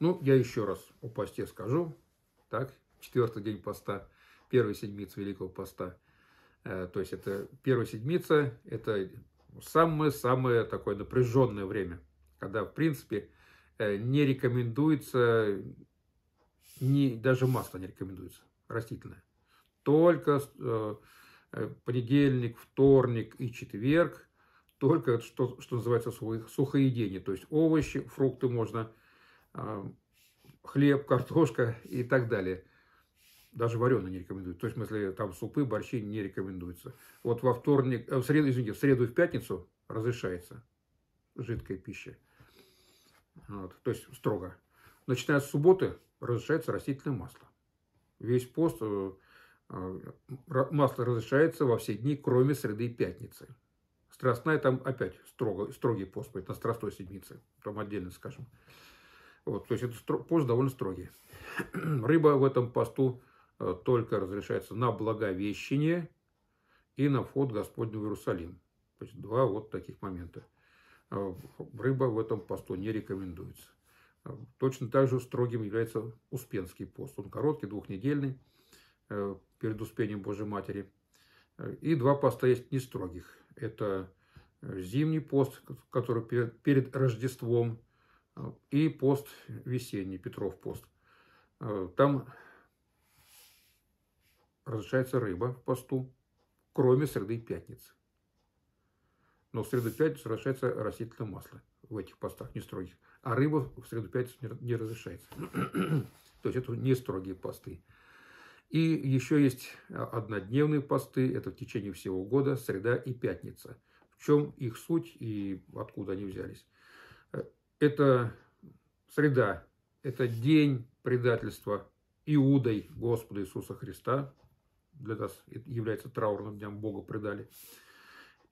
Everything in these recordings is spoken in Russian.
Ну, я еще раз о посте скажу. Так, четвертый день поста, первая седмица Великого поста. Э, то есть это первая седмица, это самое-самое такое напряженное время, когда, в принципе, э, не рекомендуется, не, даже масло не рекомендуется, растительное. Только э, понедельник, вторник и четверг, только что, что называется сухоедение, то есть овощи, фрукты можно а, хлеб, картошка и так далее. Даже вареные не рекомендуют. То есть, в смысле, там супы, борщи не рекомендуются. Вот во вторник, э, в среду, извините, в среду и в пятницу разрешается жидкая пища. Вот, то есть, строго. Начиная с субботы разрешается растительное масло. Весь пост э, э, масло разрешается во все дни, кроме среды и пятницы. Страстная там опять строго, строгий пост, на страстной седмице. Там отдельно скажем. Вот, то есть этот пост довольно строгий. Рыба в этом посту э, только разрешается на благовещение и на вход Господню в Иерусалим. То есть два вот таких момента. Э, рыба в этом посту не рекомендуется. Э, точно так же строгим является Успенский пост. Он короткий, двухнедельный, перед Успением Божьей Матери. И два поста есть нестрогих. Это зимний пост, который перед Рождеством и пост весенний, Петров пост. Э, там разрешается рыба в посту, кроме среды и пятницы. Но в среду пятницу разрешается растительное масло в этих постах, не строгих. А рыба в среду и пятницу не разрешается. То есть это не строгие посты. И еще есть а, однодневные посты, это в течение всего года, среда и пятница. В чем их суть и откуда они взялись? это среда, это день предательства Иудой Господа Иисуса Христа. Для нас это является траурным днем, Бога предали.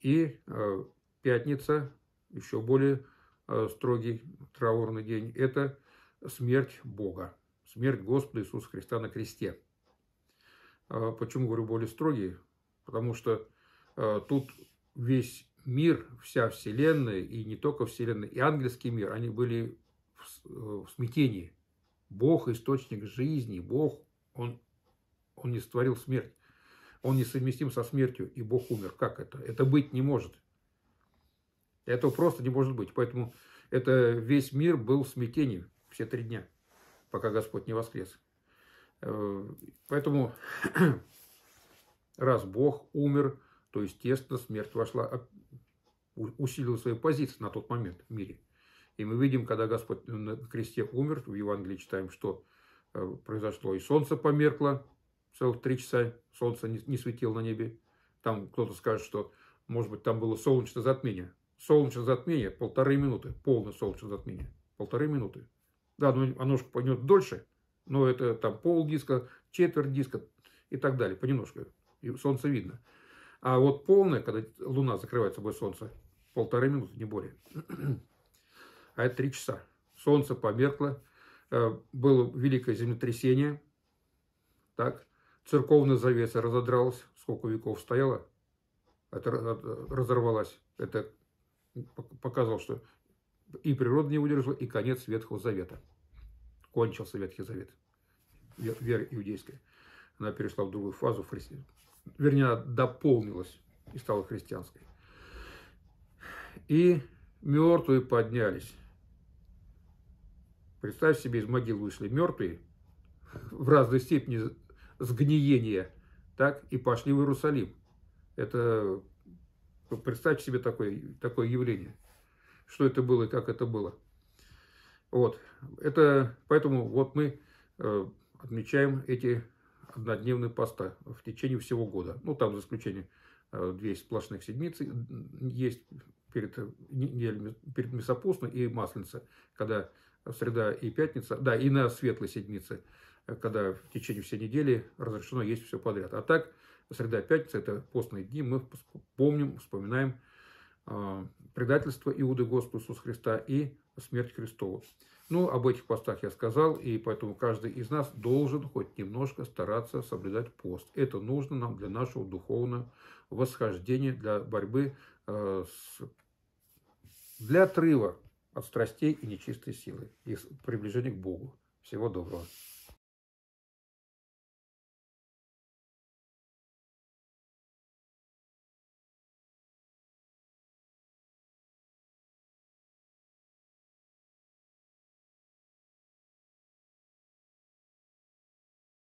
И э, пятница, еще более э, строгий траурный день, это смерть Бога, смерть Господа Иисуса Христа на кресте. Э, почему говорю более строгий? Потому что э, тут весь мир, вся Вселенная, и не только Вселенная, и ангельский мир, они были в, э, в смятении. Бог – источник жизни, Бог, он, он не створил смерть. Он несовместим со смертью, и Бог умер. Как это? Это быть не может. Этого просто не может быть. Поэтому это весь мир был в смятении все три дня, пока Господь не воскрес. Э, поэтому раз Бог умер, то, естественно, смерть вошла усилил свои позиции на тот момент в мире. И мы видим, когда Господь на кресте умер, в Евангелии читаем, что э, произошло. И солнце померкло, целых три часа солнце не, светило на небе. Там кто-то скажет, что, может быть, там было солнечное затмение. Солнечное затмение полторы минуты, полное солнечное затмение. Полторы минуты. Да, ну, оно, оно же пойдет дольше, но это там пол диска, четверть диска и так далее, понемножку. И солнце видно. А вот полная, когда Луна закрывает собой Солнце, полторы минуты, не более. А это три часа. Солнце померкло, э, было великое землетрясение, так, церковная завеса разодралась, сколько веков стояла, это разорвалась. Это показало, что и природа не выдержала, и конец Ветхого Завета. Кончился Ветхий Завет. Вера иудейская. Она перешла в другую фазу, фарисеизм вернее, она дополнилась и стала христианской. И мертвые поднялись. Представь себе, из могил вышли мертвые в разной степени сгниения, так, и пошли в Иерусалим. Это, ну, представьте себе такое, такое явление, что это было и как это было. Вот, это, поэтому вот мы э, отмечаем эти однодневные поста в течение всего года. Ну, там за исключением э, две сплошных седмицы есть перед, э, неделями, перед Месопостной и Масленица, когда среда и пятница, да, и на светлой седмице, э, когда в течение всей недели разрешено есть все подряд. А так, среда и пятница – это постные дни, мы помним, вспоминаем предательство Иуды Господа Иисуса Христа и смерть Христову. Ну, об этих постах я сказал, и поэтому каждый из нас должен хоть немножко стараться соблюдать пост. Это нужно нам для нашего духовного восхождения, для борьбы, э, с, для отрыва от страстей и нечистой силы, их приближения к Богу. Всего доброго.